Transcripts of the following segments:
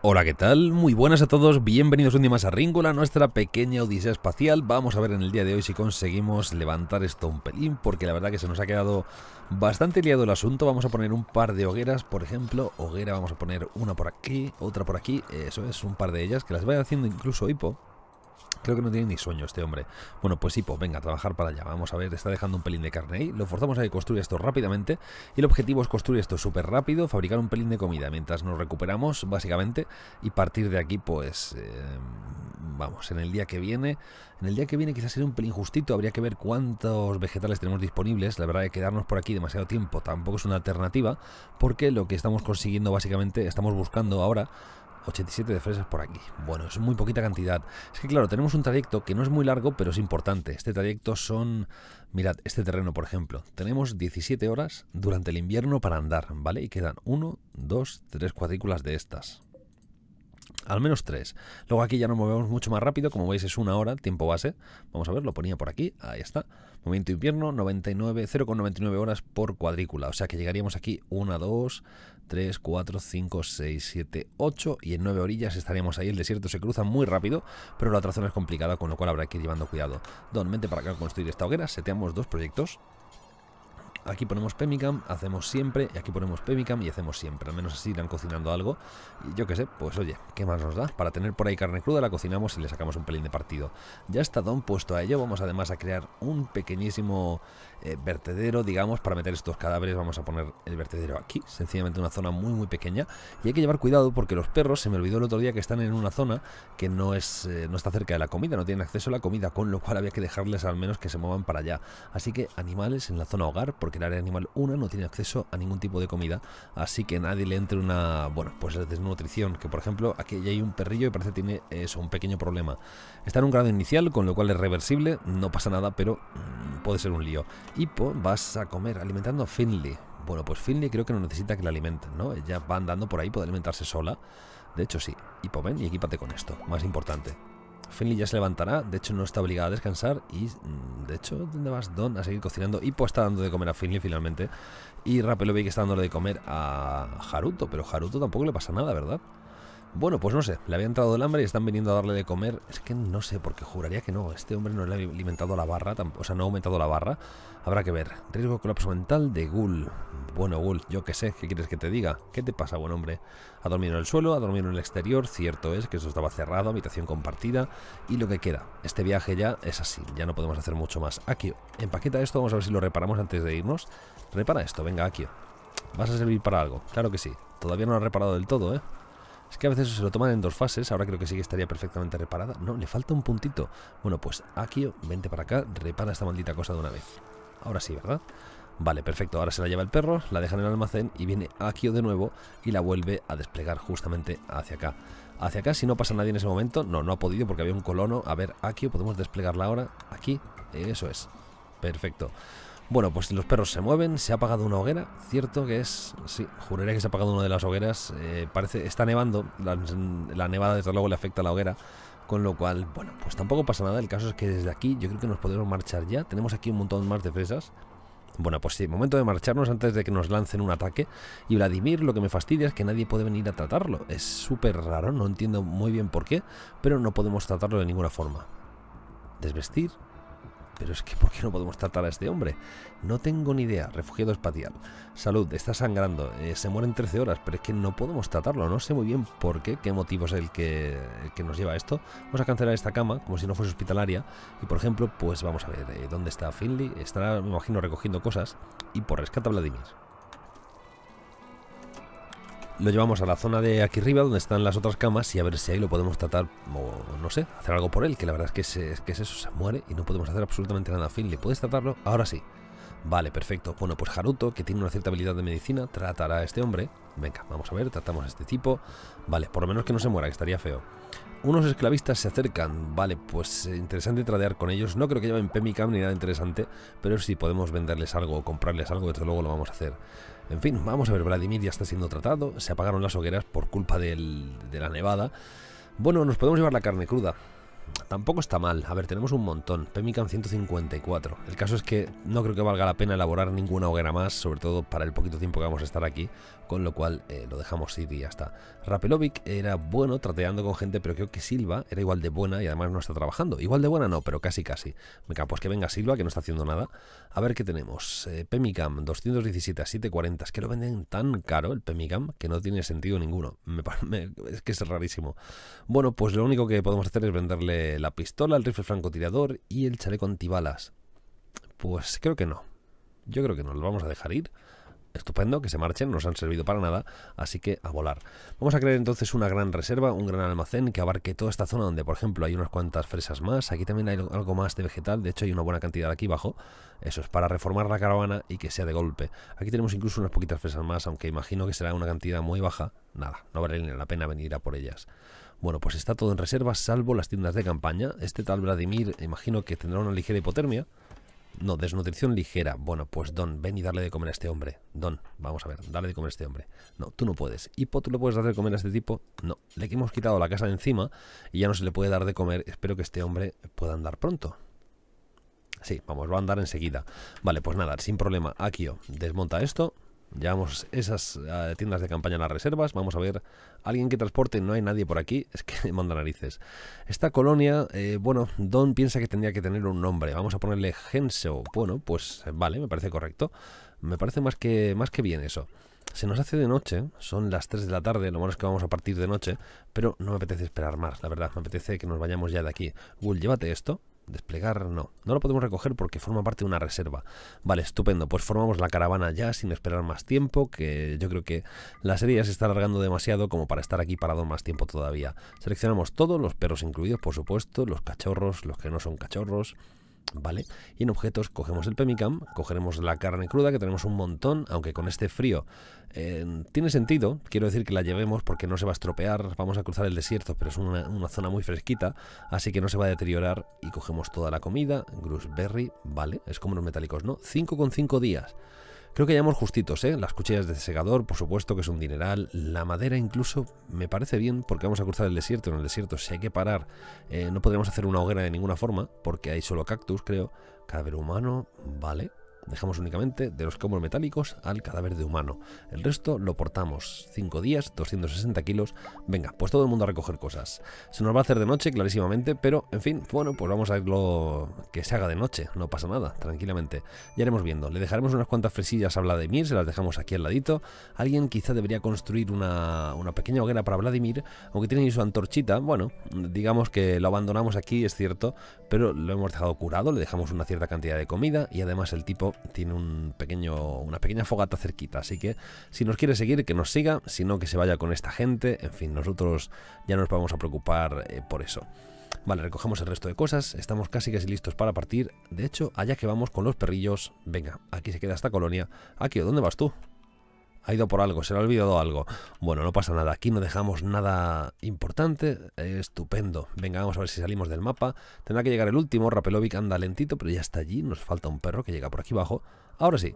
Hola, ¿qué tal? Muy buenas a todos, bienvenidos un día más a Ringola, nuestra pequeña odisea espacial. Vamos a ver en el día de hoy si conseguimos levantar esto un pelín, porque la verdad que se nos ha quedado bastante liado el asunto. Vamos a poner un par de hogueras, por ejemplo, hoguera, vamos a poner una por aquí, otra por aquí, eso es, un par de ellas, que las vaya haciendo incluso hipo, Creo que no tiene ni sueño este hombre. Bueno, pues sí, pues venga, a trabajar para allá. Vamos a ver, está dejando un pelín de carne ahí. Lo forzamos a que construya esto rápidamente. Y el objetivo es construir esto súper rápido, fabricar un pelín de comida mientras nos recuperamos, básicamente. Y partir de aquí, pues... Eh, vamos, en el día que viene... En el día que viene quizás sería un pelín justito. Habría que ver cuántos vegetales tenemos disponibles. La verdad es que quedarnos por aquí demasiado tiempo tampoco es una alternativa. Porque lo que estamos consiguiendo, básicamente, estamos buscando ahora 87 de fresas por aquí. Bueno, es muy poquita cantidad. Es que claro, tenemos un trayecto que no es muy largo, pero es importante. Este trayecto son, mirad, este terreno, por ejemplo, tenemos 17 horas durante el invierno para andar, ¿vale? Y quedan 1, 2, 3 cuadrículas de estas. Al menos 3. Luego aquí ya nos movemos mucho más rápido, como veis es una hora, tiempo base. Vamos a ver, lo ponía por aquí, ahí está. Momento invierno, 99, 0,99 horas por cuadrícula. O sea que llegaríamos aquí 1, 2, 3, 4, 5, 6, 7, 8 y en 9 orillas estaríamos ahí. El desierto se cruza muy rápido, pero la otra zona es complicada, con lo cual habrá que ir llevando cuidado. Don, mente para acá construir esta hoguera, seteamos dos proyectos Aquí ponemos Pemicam, hacemos siempre, y aquí ponemos Pemicam y hacemos siempre. Al menos así irán cocinando algo. Y yo qué sé, pues oye, ¿qué más nos da? Para tener por ahí carne cruda la cocinamos y le sacamos un pelín de partido. Ya está Don puesto a ello, vamos además a crear un pequeñísimo eh, vertedero, digamos, para meter estos cadáveres. Vamos a poner el vertedero aquí, sencillamente una zona muy muy pequeña. Y hay que llevar cuidado porque los perros, se me olvidó el otro día que están en una zona que no, es, eh, no está cerca de la comida, no tienen acceso a la comida, con lo cual había que dejarles al menos que se muevan para allá. Así que animales en la zona hogar, porque el área animal 1 no tiene acceso a ningún tipo de comida, así que nadie le entre una, bueno, pues desnutrición, que por ejemplo aquí ya hay un perrillo y parece que tiene eso, un pequeño problema. Está en un grado inicial, con lo cual es reversible, no pasa nada, pero mm, puede ser un lío. Y pues, vas a comer alimentando a Finley. Bueno, pues Finley creo que no necesita que la alimenten, ¿no? Ella va andando por ahí, puede alimentarse sola. De hecho, sí. Hipo, ven y equipate con esto. Más importante. Finley ya se levantará, de hecho no está obligada a descansar y mm, de hecho ¿dónde vas Don a seguir cocinando? y pues está dando de comer a Finley finalmente y Rapelo ve que está dándole de comer a Haruto, pero Haruto tampoco le pasa nada, ¿verdad? Bueno, pues no sé, le había entrado el hambre y están viniendo a darle de comer. Es que no sé, porque juraría que no. Este hombre no le ha alimentado la barra, o sea, no ha aumentado la barra. Habrá que ver. Riesgo colapso mental de Gul Bueno, Gul, yo qué sé, ¿qué quieres que te diga? ¿Qué te pasa, buen hombre? Ha dormido en el suelo, ha dormido en el exterior. Cierto es que eso estaba cerrado, habitación compartida. Y lo que queda, este viaje ya es así, ya no podemos hacer mucho más. Akio, empaqueta esto, vamos a ver si lo reparamos antes de irnos. Repara esto, venga, Akio. Vas a servir para algo, claro que sí. Todavía no lo ha reparado del todo, ¿eh? Es que a veces se lo toman en dos fases, ahora creo que sí que estaría perfectamente reparada. No, le falta un puntito. Bueno, pues Akio, vente para acá, repara esta maldita cosa de una vez. Ahora sí, ¿verdad? Vale, perfecto, ahora se la lleva el perro, la deja en el almacén y viene Akio de nuevo y la vuelve a desplegar justamente hacia acá. Hacia acá, si no pasa nadie en ese momento, no, no ha podido porque había un colono. A ver, Akio, podemos desplegarla ahora, aquí, eso es. Perfecto. Bueno, pues los perros se mueven, se ha apagado una hoguera, cierto que es, sí, juraría que se ha apagado una de las hogueras, eh, parece, está nevando, la, la, nevada desde luego le afecta a la hoguera, con lo cual, bueno, pues tampoco pasa nada, el caso es que desde aquí yo creo que nos podemos marchar ya, tenemos aquí un montón más de fresas, bueno, pues sí, momento de marcharnos antes de que nos lancen un ataque. Y Vladimir, lo que me fastidia es que nadie puede venir a tratarlo. Es súper raro, no entiendo muy bien por qué, pero no podemos tratarlo de ninguna forma. Desvestir, pero es que, ¿por qué no podemos tratar a este hombre? No tengo ni idea. Refugiado espacial. Salud, está sangrando. Eh, se muere en 13 horas, pero es que no podemos tratarlo. No sé muy bien por qué, qué motivo es el que, nos lleva a esto. Vamos a cancelar esta cama, como si no fuese hospitalaria. Y, por ejemplo, pues vamos a ver eh, dónde está Finley. Estará, me imagino, recogiendo cosas. Y por rescata Vladimir lo llevamos a la zona de aquí arriba donde están las otras camas y a ver si ahí lo podemos tratar o no sé, hacer algo por él, que la verdad es que, es que eso, se muere y no podemos hacer absolutamente nada. Fin, ¿le puedes tratarlo? Ahora sí. Vale, perfecto. Bueno, pues Haruto, que tiene una cierta habilidad de medicina, tratará a este hombre. Venga, vamos a ver, tratamos a este tipo. Vale, por lo menos que no se muera, que estaría feo. Unos esclavistas se acercan. Vale, pues eh, interesante tradear con ellos. No creo que lleven Pemicam ni nada interesante, pero si podemos venderles algo o comprarles algo, desde luego lo vamos a hacer. En fin, vamos a ver, Vladimir ya está siendo tratado, se apagaron las hogueras por culpa del, de la nevada. Bueno, nos podemos llevar la carne cruda tampoco está mal. A ver, tenemos un montón. Pemicam 154. El caso es que no creo que valga la pena elaborar ninguna hoguera más, sobre todo para el poquito tiempo que vamos a estar aquí, con lo cual eh, lo dejamos ir y ya está. Rapelovic era bueno trateando con gente, pero creo que Silva era igual de buena y además no está trabajando. Igual de buena no, pero casi casi. Venga, pues que venga Silva, que no está haciendo nada. A ver qué tenemos. Pemicam 217 740. Es que lo venden tan caro el Pemicam que no tiene sentido ninguno. es que es rarísimo. Bueno, pues lo único que podemos hacer es venderle la pistola, el rifle francotirador y el chaleco antibalas. Pues creo que no. Yo creo que no lo vamos a dejar ir. Estupendo, que se marchen, no nos han servido para nada, así que a volar. Vamos a crear entonces una gran reserva, un gran almacén que abarque toda esta zona donde, por ejemplo, hay unas cuantas fresas más. Aquí también hay algo más de vegetal, de hecho hay una buena cantidad aquí abajo. Eso es para reformar la caravana y que sea de golpe. Aquí tenemos incluso unas poquitas fresas más, aunque imagino que será una cantidad muy baja. Nada, no vale la pena venir a por ellas. Bueno, pues está todo en reserva, salvo las tiendas de campaña. Este tal Vladimir, imagino que tendrá una ligera hipotermia. No, desnutrición ligera. Bueno, pues Don, ven y darle de comer a este hombre. Don, vamos a ver, dale de comer a este hombre. No, tú no puedes. Hipo, tú le puedes dar de comer a este tipo? No, le hemos quitado la casa de encima y ya no se le puede dar de comer. Espero que este hombre pueda andar pronto. Sí, vamos, va a andar enseguida. Vale, pues nada, sin problema. Akio, desmonta esto. Llevamos esas eh, tiendas de campaña en las reservas. Vamos a ver. Alguien que transporte. No hay nadie por aquí. Es que manda narices. Esta colonia, eh, bueno, Don piensa que tendría que tener un nombre. Vamos a ponerle Genso. Bueno, pues vale, me parece correcto. Me parece más que, más que bien eso. Se nos hace de noche, son las 3 de la tarde, lo malo es que vamos a partir de noche, pero no me apetece esperar más, la verdad, me apetece que nos vayamos ya de aquí. Will, llévate esto, Desplegar no. No lo podemos recoger porque forma parte de una reserva. Vale, estupendo. Pues formamos la caravana ya sin esperar más tiempo, que yo creo que la serie ya se está alargando demasiado como para estar aquí parado más tiempo todavía. Seleccionamos todos, los perros incluidos, por supuesto, los cachorros, los que no son cachorros, ¿Vale? Y en objetos cogemos el pemmican, cogeremos la carne cruda, que tenemos un montón, aunque con este frío em, tiene sentido, quiero decir que la llevemos porque no se va a estropear, vamos a cruzar el desierto, pero es una, zona muy fresquita, así que no se va a deteriorar y cogemos toda la comida, gooseberry, ¿vale? Es como los metálicos, ¿no? 5,5 días. Creo que llevamos justitos, ¿eh? Las cuchillas de segador, por supuesto que es un dineral. La madera incluso me parece bien porque vamos a cruzar el desierto. En el desierto si hay que parar, eh, no podremos hacer una hoguera de ninguna forma porque hay solo cactus, creo. Cadáver humano, vale. Dejamos únicamente de los combos metálicos al cadáver de humano. El resto lo portamos. 5 días, 260 kilos. Venga, pues todo el mundo a recoger cosas. Se nos va a hacer de noche, clarísimamente, pero, en fin, bueno, pues vamos a verlo que se haga de noche. No pasa nada, tranquilamente. Ya iremos viendo. Le dejaremos unas cuantas fresillas a Vladimir, se las dejamos aquí al ladito. Alguien quizá debería construir una, una pequeña hoguera para Vladimir, aunque tiene ahí su antorchita. Bueno, digamos que lo abandonamos aquí, es cierto, pero lo hemos dejado curado, le dejamos una cierta cantidad de comida y además el tipo tiene un pequeño, una pequeña fogata cerquita, así que si nos quiere seguir, que nos siga, si no, que se vaya con esta gente, en fin, nosotros ya nos vamos a preocupar eh, por eso. Vale, recogemos el resto de cosas, estamos casi casi listos para partir, de hecho, allá que vamos con los perrillos, venga, aquí se queda esta colonia, aquí, ¿dónde vas tú? ha ido por algo, se le ha olvidado algo. Bueno, no pasa nada, aquí no dejamos nada importante, eh, estupendo. Venga, vamos a ver si salimos del mapa. Tendrá que llegar el último, Rapelovic anda lentito, pero ya está allí, nos falta un perro que llega por aquí abajo. Ahora sí.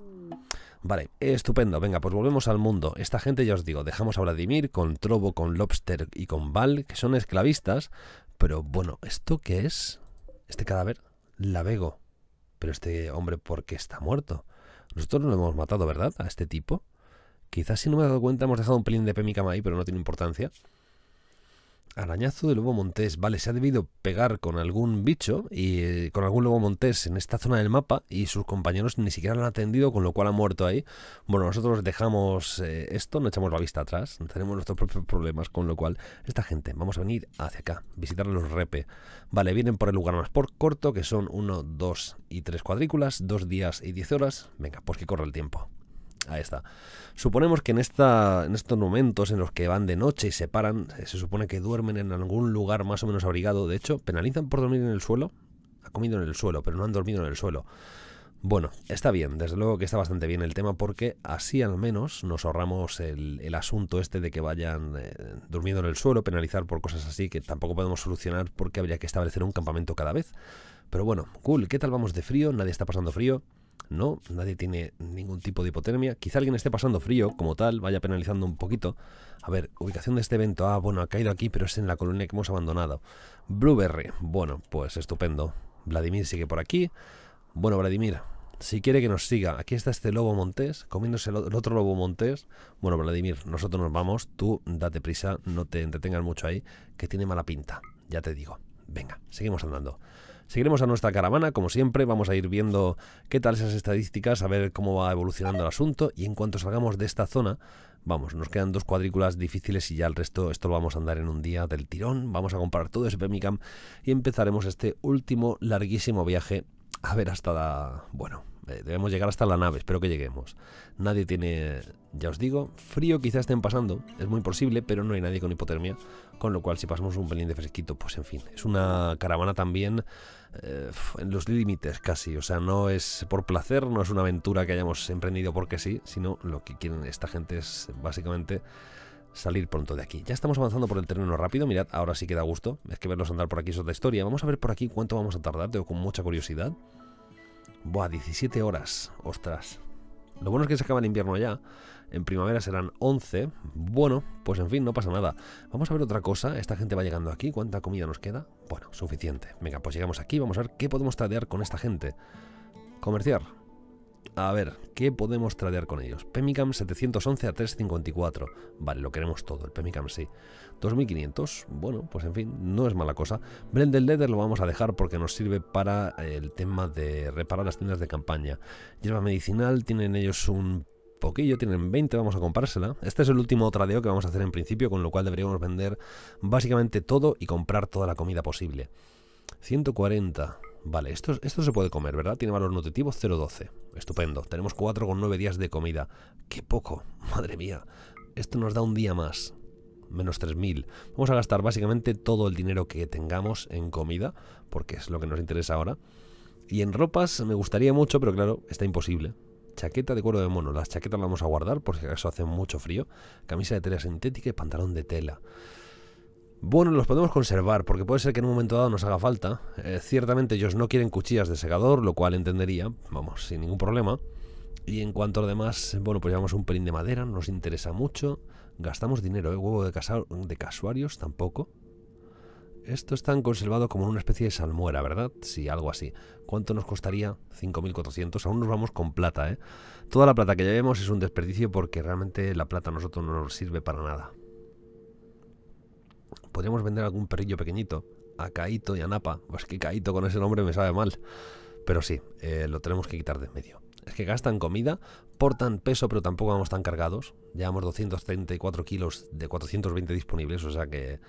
Vale, estupendo. Venga, pues volvemos al mundo. Esta gente, ya os digo, dejamos a Vladimir con Trobo, con Lobster y con Val, que son esclavistas. Pero bueno, ¿esto qué es? Este cadáver, la vego. Pero este hombre, ¿por qué está muerto? Nosotros no lo hemos matado, ¿verdad? A este tipo. Quizás si no me he dado cuenta hemos dejado un pelín de Pemicama ahí, pero no tiene importancia. Arañazo de lobo montés. Vale, se ha debido pegar con algún bicho y eh, con algún lobo montés en esta zona del mapa y sus compañeros ni siquiera lo han atendido, con lo cual ha muerto ahí. Bueno, nosotros dejamos eh, esto, no echamos la vista atrás, tenemos nuestros propios problemas, con lo cual esta gente, vamos a venir hacia acá, visitar los repe. Vale, vienen por el lugar más por corto, que son 1, 2 y 3 cuadrículas, 2 días y 10 horas. Venga, pues que corra el tiempo. Ahí está. Suponemos que en, esta, en estos momentos en los que van de noche y se paran, eh, se supone que duermen en algún lugar más o menos abrigado. De hecho, penalizan por dormir en el suelo. Ha comido en el suelo, pero no han dormido en el suelo. Bueno, está bien, desde luego que está bastante bien el tema porque así al menos nos ahorramos el, asunto este de que vayan eh, durmiendo en el suelo, penalizar por cosas así que tampoco podemos solucionar porque habría que establecer un campamento cada vez. Pero bueno, cool, ¿qué tal vamos de frío? Nadie está pasando frío. No, nadie tiene ningún tipo de hipotermia. Quizá alguien esté pasando frío, como tal, vaya penalizando un poquito. A ver, ubicación de este evento. Ah, bueno, ha caído aquí, pero es en la colonia que hemos abandonado. Blueberry. Bueno, pues estupendo. Vladimir sigue por aquí. Bueno, Vladimir, si quiere que nos siga, aquí está este lobo montés, comiéndose el otro lobo montés. Bueno, Vladimir, nosotros nos vamos. Tú date prisa, no te entretengas mucho ahí, que tiene mala pinta. Ya te digo. Venga, seguimos andando. Seguiremos a nuestra caravana, como siempre, vamos a ir viendo qué tal esas estadísticas, a ver cómo va evolucionando el asunto y en cuanto salgamos de esta zona, vamos, nos quedan dos cuadrículas difíciles y ya el resto, esto lo vamos a andar en un día del tirón, vamos a comprar todo ese Pemicam y empezaremos este último larguísimo viaje a ver hasta la... bueno, eh, debemos llegar hasta la nave, espero que lleguemos. Nadie tiene, ya os digo, frío quizás estén pasando, es muy posible, pero no hay nadie con hipotermia, con lo cual si pasamos un pelín de fresquito, pues en fin, es una caravana también eh, en los límites casi, o sea, no es por placer, no es una aventura que hayamos emprendido porque sí, sino lo que quieren esta gente es básicamente salir pronto de aquí. Ya estamos avanzando por el terreno rápido, mirad, ahora sí que da gusto, es que verlos andar por aquí es otra historia, vamos a ver por aquí cuánto vamos a tardar, tengo con mucha curiosidad. Buah, 17 horas, ostras. Lo bueno es que se acaba el invierno ya. En primavera serán 11. Bueno, pues en fin, no pasa nada. Vamos a ver otra cosa. Esta gente va llegando aquí. ¿Cuánta comida nos queda? Bueno, suficiente. Venga, pues llegamos aquí. Vamos a ver qué podemos tradear con esta gente. Comerciar. A ver, ¿qué podemos tradear con ellos? Pemicam 711 a 354. Vale, lo queremos todo, el Pemicam sí. 2500, bueno, pues en fin, no es mala cosa. Blended Leather lo vamos a dejar porque nos sirve para eh, el tema de reparar las tiendas de campaña. Hierba medicinal, tienen ellos un poquillo, tienen 20, vamos a comprársela. Este es el último tradeo que vamos a hacer en principio, con lo cual deberíamos vender básicamente todo y comprar toda la comida posible. 140. Vale, esto, esto se puede comer, ¿verdad? Tiene valor nutritivo 0,12. Estupendo. Tenemos 4,9 días de comida. ¡Qué poco! Madre mía. Esto nos da un día más. Menos 3.000. Vamos a gastar básicamente todo el dinero que tengamos en comida, porque es lo que nos interesa ahora. Y en ropas me gustaría mucho, pero claro, está imposible. Chaqueta de cuero de mono. Las chaquetas las vamos a guardar porque eso hace mucho frío. Camisa de tela sintética y pantalón de tela. Bueno, los podemos conservar porque puede ser que en un momento dado nos haga falta. Eh, ciertamente ellos no quieren cuchillas de segador, lo cual entendería, vamos, sin ningún problema. Y en cuanto a lo demás, bueno, pues llevamos un pelín de madera, nos interesa mucho. Gastamos dinero, ¿eh? huevo de, de casuarios tampoco. Esto está conservado como en una especie de salmuera, ¿verdad? Sí, algo así. ¿Cuánto nos costaría? 5.400. Aún nos vamos con plata, ¿eh? Toda la plata que llevemos es un desperdicio porque realmente la plata a nosotros no nos sirve para nada. Podríamos vender algún perrillo pequeñito a Caito y a Napa. Pues que Caito con ese nombre me sabe mal. Pero sí, eh, lo tenemos que quitar de en medio. Es que gastan comida, portan peso, pero tampoco vamos tan cargados. Llevamos 234 kilos de 420 disponibles, o sea que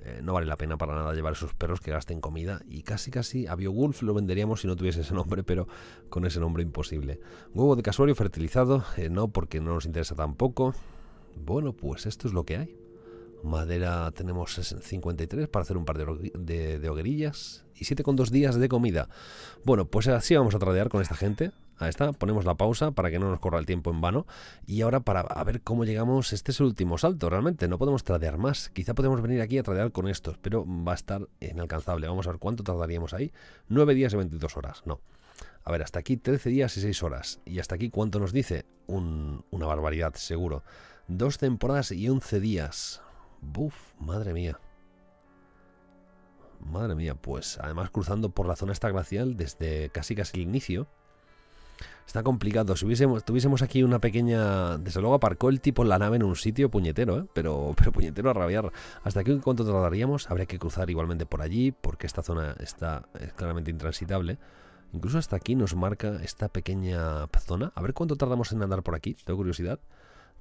eh, no vale la pena para nada llevar esos perros que gasten comida. Y casi, casi a BioWolf lo venderíamos si no tuviese ese nombre, pero con ese nombre imposible. Huevo de casuario fertilizado, eh, no, porque no nos interesa tampoco. Bueno, pues esto es lo que hay. Madera tenemos 53 para hacer un par de, hoguerillas. Y 7,2 con días de comida. Bueno, pues así vamos a tradear con esta gente. Ahí está, ponemos la pausa para que no nos corra el tiempo en vano. Y ahora para ver cómo llegamos. Este es el último salto, realmente. No podemos tradear más. Quizá podemos venir aquí a tradear con estos, pero va a estar inalcanzable. Vamos a ver cuánto tardaríamos ahí. 9 días y 22 horas. No. A ver, hasta aquí 13 días y 6 horas. ¿Y hasta aquí cuánto nos dice? una barbaridad, seguro. Dos temporadas y 11 días. Buf, madre mía. Madre mía, pues además cruzando por la zona esta glacial desde casi casi el inicio. Está complicado. Si hubiésemos, tuviésemos aquí una pequeña... Desde luego aparcó el tipo la nave en un sitio puñetero, ¿eh? Pero, pero puñetero a rabiar. ¿Hasta aquí cuánto tardaríamos? Habría que cruzar igualmente por allí, porque esta zona está eh, claramente intransitable. Incluso hasta aquí nos marca esta pequeña zona. A ver cuánto tardamos en andar por aquí. Tengo curiosidad.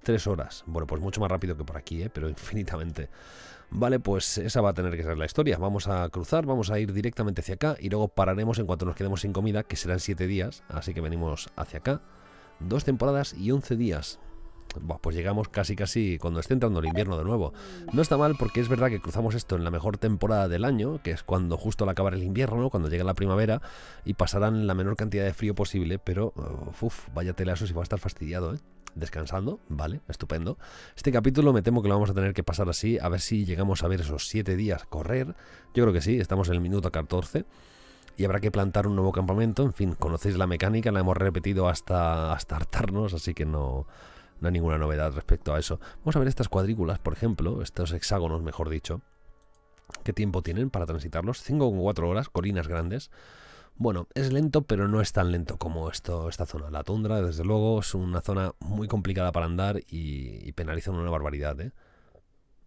Tres horas. Bueno, pues mucho más rápido que por aquí, ¿eh? pero infinitamente. Vale, pues esa va a tener que ser la historia. Vamos a cruzar, vamos a ir directamente hacia acá y luego pararemos en cuanto nos quedemos sin comida, que serán siete días, así que venimos hacia acá. Dos temporadas y 11 días. pues llegamos casi casi cuando esté entrando el invierno de nuevo. No está mal porque es verdad que cruzamos esto en la mejor temporada del año, que es cuando justo al acabar el invierno, cuando llega la primavera, y pasarán la menor cantidad de frío posible, pero uff, vaya eso si va a estar fastidiado, ¿eh? descansando, ¿vale? Estupendo. Este capítulo me temo que lo vamos a tener que pasar así, a ver si llegamos a ver esos 7 días correr. Yo creo que sí, estamos en el minuto 14 y habrá que plantar un nuevo campamento. En fin, conocéis la mecánica, la hemos repetido hasta, hasta hartarnos, así que no, no hay ninguna novedad respecto a eso. Vamos a ver estas cuadrículas, por ejemplo, estos hexágonos, mejor dicho. ¿Qué tiempo tienen para transitarlos? 5,4 horas, colinas grandes. Bueno, es lento, pero no es tan lento como esto, esta zona. La tundra, desde luego, es una zona muy complicada para andar y, penaliza una barbaridad, ¿eh?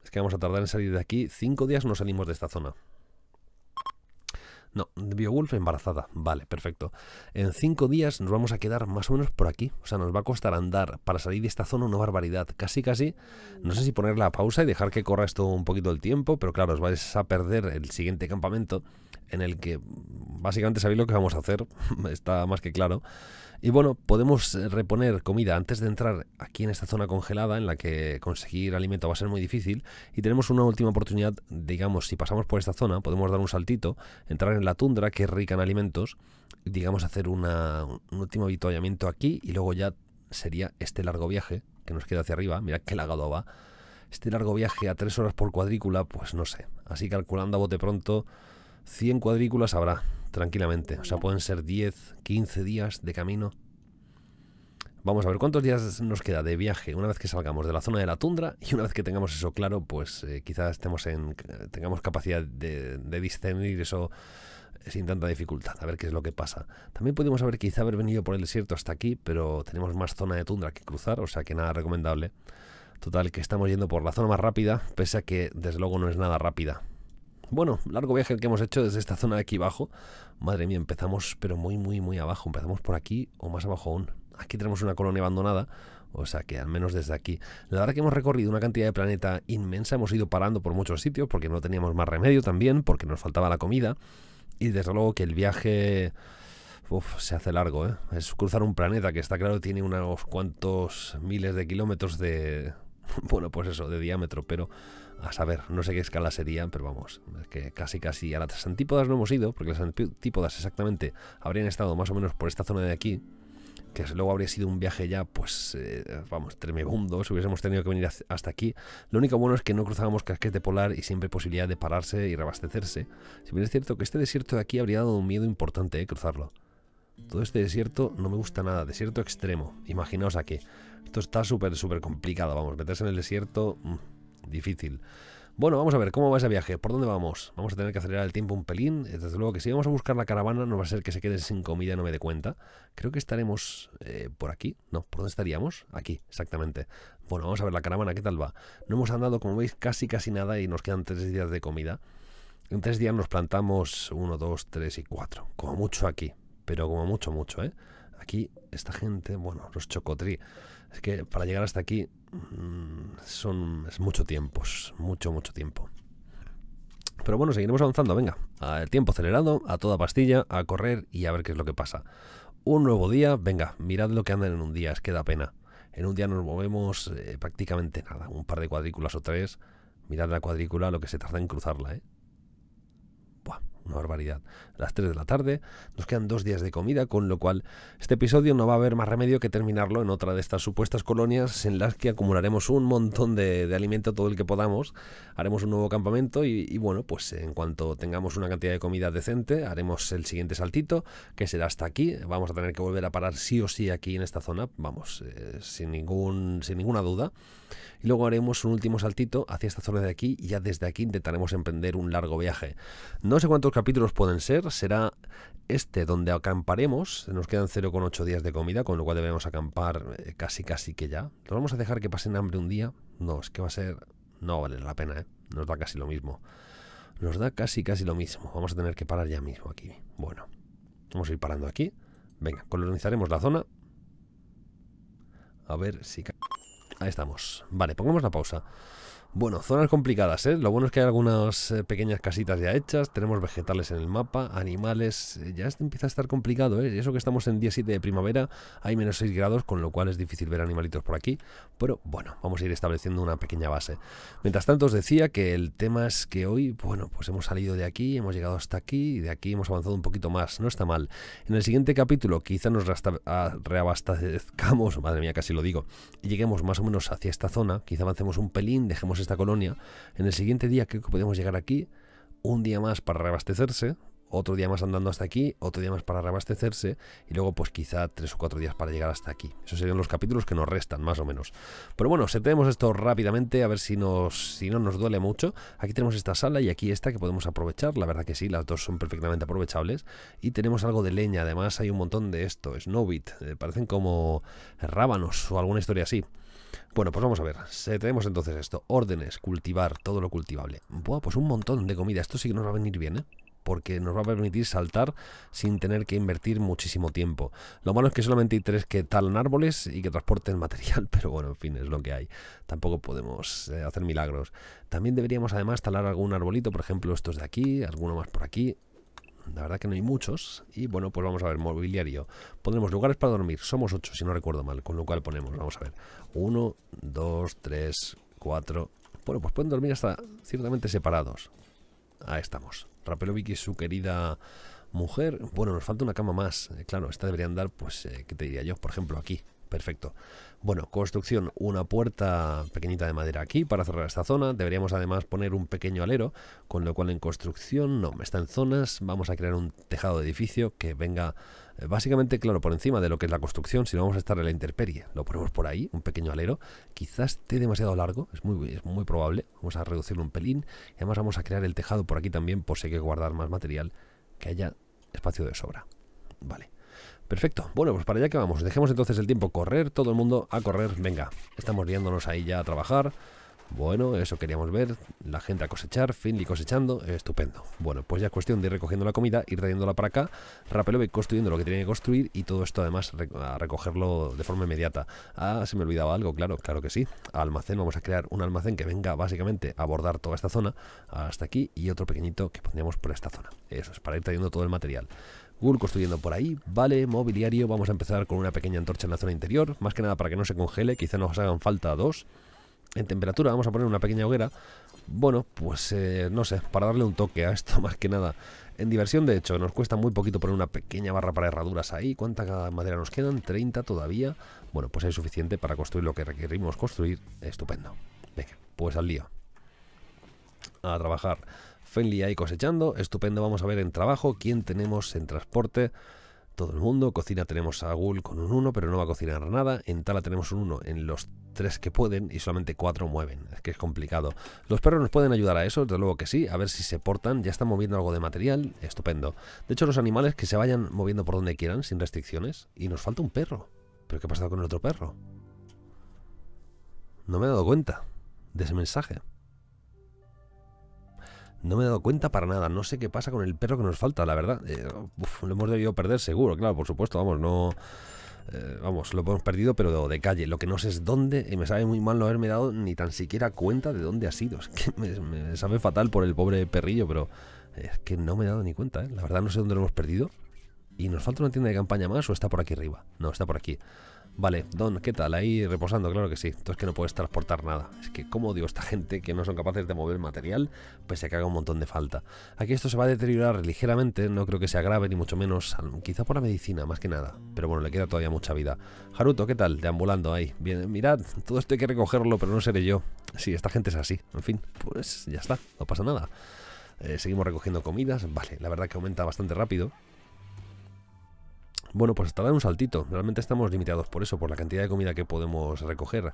Es que vamos a tardar en salir de aquí. Cinco días no salimos de esta zona. No, Beowulf embarazada. Vale, perfecto. En cinco días nos vamos a quedar más o menos por aquí. O sea, nos va a costar andar para salir de esta zona una barbaridad. Casi, casi. No sé si poner la pausa y dejar que corra esto un poquito el tiempo, pero claro, os vais a perder el siguiente campamento en el que básicamente sabéis lo que vamos a hacer. Está más que claro. Y bueno, podemos eh, reponer comida antes de entrar aquí en esta zona congelada en la que conseguir alimento va a ser muy difícil y tenemos una última oportunidad, digamos, si pasamos por esta zona, podemos dar un saltito, entrar en la tundra que es rica en alimentos, digamos hacer un último avituallamiento aquí y luego ya sería este largo viaje que nos queda hacia arriba, mira qué lagado va. Este largo viaje a tres horas por cuadrícula, pues no sé. Así calculando a bote pronto, 100 cuadrículas habrá tranquilamente. O sea, pueden ser 10, 15 días de camino. Vamos a ver cuántos días nos queda de viaje una vez que salgamos de la zona de la tundra y una vez que tengamos eso claro, pues eh, quizás estemos en, tengamos capacidad de, de discernir eso eh, sin tanta dificultad, a ver qué es lo que pasa. También podemos haber quizá haber venido por el desierto hasta aquí, pero tenemos más zona de tundra que cruzar, o sea que nada recomendable. Total, que estamos yendo por la zona más rápida, pese a que desde luego no es nada rápida. Bueno, largo viaje que hemos hecho desde esta zona de aquí abajo. Madre mía, empezamos pero muy, muy, muy abajo. Empezamos por aquí o más abajo aún. Aquí tenemos una colonia abandonada, o sea que al menos desde aquí. La verdad que hemos recorrido una cantidad de planeta inmensa, hemos ido parando por muchos sitios porque no teníamos más remedio también, porque nos faltaba la comida. Y desde luego que el viaje... se hace largo, ¿eh? Es cruzar un planeta que está claro tiene unos cuantos miles de kilómetros de... Bueno, pues eso, de diámetro, pero a saber, no sé qué escala sería, pero vamos, es que casi casi a las antípodas no hemos ido, porque las antípodas exactamente habrían estado más o menos por esta zona de aquí, que luego habría sido un viaje ya, pues, eh, vamos, tremebundo, si hubiésemos tenido que venir hasta aquí. Lo único bueno es que no cruzábamos casquete polar y siempre posibilidad de pararse y reabastecerse. Si bien es cierto que este desierto de aquí habría dado un miedo importante, eh, cruzarlo. Todo este desierto no me gusta nada, desierto extremo, imaginaos aquí. Esto está súper, súper complicado, vamos, meterse en el desierto... Mm, difícil. Bueno, vamos a ver cómo va ese viaje, por dónde vamos. Vamos a tener que acelerar el tiempo un pelín. Eh, desde luego que si vamos a buscar la caravana, no va a ser que se quede sin comida, no me dé cuenta. Creo que estaremos eh, por aquí, ¿no? ¿Por dónde estaríamos? Aquí, exactamente. Bueno, vamos a ver la caravana, ¿qué tal va? No hemos andado, como veis, casi casi nada y nos quedan tres días de comida. En tres días nos plantamos uno, dos, tres y cuatro. Como mucho aquí, pero como mucho, mucho, ¿eh? Aquí, esta gente, bueno, los chocotrí es que para llegar hasta aquí mm, son, es mucho tiempo, mucho, mucho tiempo. Pero bueno, seguiremos avanzando, venga, el tiempo acelerado, a toda pastilla, a correr y a ver qué es lo que pasa. Un nuevo día, venga, mirad lo que andan en un día, es que da pena. En un día nos movemos eh, prácticamente nada, un par de cuadrículas o tres. Mirad la cuadrícula, lo que se tarda en cruzarla, ¿eh? una barbaridad. las 3 de la tarde nos quedan dos días de comida, con lo cual este episodio no va a haber más remedio que terminarlo en otra de estas supuestas colonias en las que acumularemos un montón de, alimento, todo el que podamos. Haremos un nuevo campamento y, bueno, pues en cuanto tengamos una cantidad de comida decente, haremos el siguiente saltito, que será hasta aquí. Vamos a tener que volver a parar sí o sí aquí en esta zona, vamos, eh, sin, ningún, sin ninguna duda y luego haremos un último saltito hacia esta zona de aquí y ya desde aquí intentaremos emprender un largo viaje. No sé cuántos capítulos pueden ser, será este donde acamparemos, nos quedan 0,8 días de comida, con lo cual debemos acampar eh, casi casi que ya. lo vamos a dejar que pasen hambre un día? No, es que va a ser... no vale la pena, ¿eh? Nos da casi lo mismo. Nos da casi casi lo mismo. Vamos a tener que parar ya mismo aquí. Bueno, vamos a ir parando aquí. Venga, colonizaremos la zona. A ver si... Ahí estamos. Vale, pongamos la pausa. Bueno, zonas complicadas, ¿eh? Lo bueno es que hay algunas eh, pequeñas casitas ya hechas, tenemos vegetales en el mapa, animales, eh, ya este empieza a estar complicado, ¿eh? Y eso que estamos en día 7 de primavera, hay menos 6 grados, con lo cual es difícil ver animalitos por aquí, pero bueno, vamos a ir estableciendo una pequeña base. Mientras tanto os decía que el tema es que hoy, bueno, pues hemos salido de aquí, hemos llegado hasta aquí, y de aquí hemos avanzado un poquito más, no está mal. En el siguiente capítulo quizá nos ah, reabastezcamos, madre mía, casi lo digo, y lleguemos más o menos hacia esta zona, quizá avancemos un pelín, dejemos esta colonia, en el siguiente día creo que podemos llegar aquí, un día más para reabastecerse, otro día más andando hasta aquí, otro día más para reabastecerse y luego pues quizá tres o cuatro días para llegar hasta aquí. Esos serían los capítulos que nos restan más o menos. Pero bueno, tenemos esto rápidamente a ver si, nos, si no nos duele mucho. Aquí tenemos esta sala y aquí esta que podemos aprovechar. La verdad que sí, las dos son perfectamente aprovechables. Y tenemos algo de leña, además hay un montón de esto, snowbit, eh, parecen como rábanos o alguna historia así. Bueno, pues vamos a ver. Tenemos entonces esto. Órdenes, cultivar, todo lo cultivable. Buah, pues un montón de comida. Esto sí que nos va a venir bien, ¿eh? porque nos va a permitir saltar sin tener que invertir muchísimo tiempo. Lo malo es que solamente hay tres que talan árboles y que transporten material, pero bueno, en fin, es lo que hay. Tampoco podemos eh, hacer milagros. También deberíamos además talar algún arbolito, por ejemplo estos de aquí, alguno más por aquí, la verdad que no hay muchos. Y bueno, pues vamos a ver, mobiliario. Pondremos lugares para dormir. Somos ocho, si no recuerdo mal. Con lo cual ponemos, vamos a ver. uno, dos, tres, cuatro, Bueno, pues pueden dormir hasta ciertamente separados. Ahí estamos. Rapelovic y su querida mujer. Bueno, nos falta una cama más. Eh, claro, esta debería andar, pues, eh, ¿qué te diría yo? Por ejemplo, aquí. Perfecto. Bueno, construcción, una puerta pequeñita de madera aquí para cerrar esta zona. Deberíamos además poner un pequeño alero, con lo cual en construcción no, está en zonas. Vamos a crear un tejado de edificio que venga eh, básicamente, claro, por encima de lo que es la construcción, si no vamos a estar en la intemperie. Lo ponemos por ahí, un pequeño alero. Quizás esté demasiado largo, es muy, muy probable. Vamos a reducirlo un pelín. Y además vamos a crear el tejado por aquí también, por si hay que guardar más material, que haya espacio de sobra. Vale. Perfecto. Bueno, pues para allá que vamos. Dejemos entonces el tiempo correr, todo el mundo a correr. Venga, estamos liándonos ahí ya a trabajar. Bueno, eso queríamos ver. La gente a cosechar, Finley cosechando, estupendo. Bueno, pues ya es cuestión de ir recogiendo la comida, ir trayéndola para acá, y construyendo lo que tiene que construir y todo esto además a recogerlo de forma inmediata. Ah, se me olvidaba algo, claro, claro que sí. Almacén, vamos a crear un almacén que venga básicamente a abordar toda esta zona hasta aquí y otro pequeñito que pondríamos por esta zona. Eso es, para ir trayendo todo el material. Google construyendo por ahí, vale, mobiliario, vamos a empezar con una pequeña antorcha en la zona interior, más que nada para que no se congele, quizá nos hagan falta dos. En temperatura vamos a poner una pequeña hoguera, bueno, pues eh, no sé, para darle un toque a esto más que nada. En diversión, de hecho, nos cuesta muy poquito poner una pequeña barra para herraduras ahí. ¿Cuánta madera nos quedan? 30 todavía. Bueno, pues es suficiente para construir lo que requerimos construir. Estupendo. Venga, pues al lío. A trabajar. Fenley ahí cosechando, estupendo, vamos a ver en trabajo quién tenemos en transporte, todo el mundo, cocina tenemos a Gul con un 1, pero no va a cocinar nada, en Tala tenemos un 1 en los 3 que pueden y solamente 4 mueven, es que es complicado. Los perros nos pueden ayudar a eso, desde luego que sí, a ver si se portan, ya están moviendo algo de material, estupendo. De hecho los animales que se vayan moviendo por donde quieran, sin restricciones, y nos falta un perro. ¿Pero qué ha pasado con el otro perro? No me he dado cuenta de ese mensaje. No me he dado cuenta para nada. No sé qué pasa con el perro que nos falta, la verdad. Eh, lo hemos debido perder seguro, claro, por supuesto. Vamos, no... Eh, vamos, lo hemos perdido, pero de, calle. Lo que no sé es dónde, y me sabe muy mal no haberme dado ni tan siquiera cuenta de dónde ha sido. Es que me, me sabe fatal por el pobre perrillo, pero eh, es que no me he dado ni cuenta, La verdad no sé dónde lo hemos perdido. Y nos falta una tienda de campaña más o está por aquí arriba. No, está por aquí. Vale, Don, ¿qué tal? Ahí reposando, claro que sí. Entonces que no puedes transportar nada. Es que cómo odio esta gente que no son capaces de mover material, pues se caga un montón de falta. Aquí esto se va a deteriorar ligeramente, no creo que se agrave ni mucho menos, quizá por la medicina, más que nada. Pero bueno, le queda todavía mucha vida. Haruto, ¿qué tal? Deambulando ahí. Bien, eh, mirad, todo esto hay que recogerlo, pero no seré yo. Sí, esta gente es así. En fin, pues ya está, no pasa nada. Eh, seguimos recogiendo comidas, vale, la verdad que aumenta bastante rápido. Bueno, pues hasta dar un saltito. Realmente estamos limitados por eso, por la cantidad de comida que podemos recoger.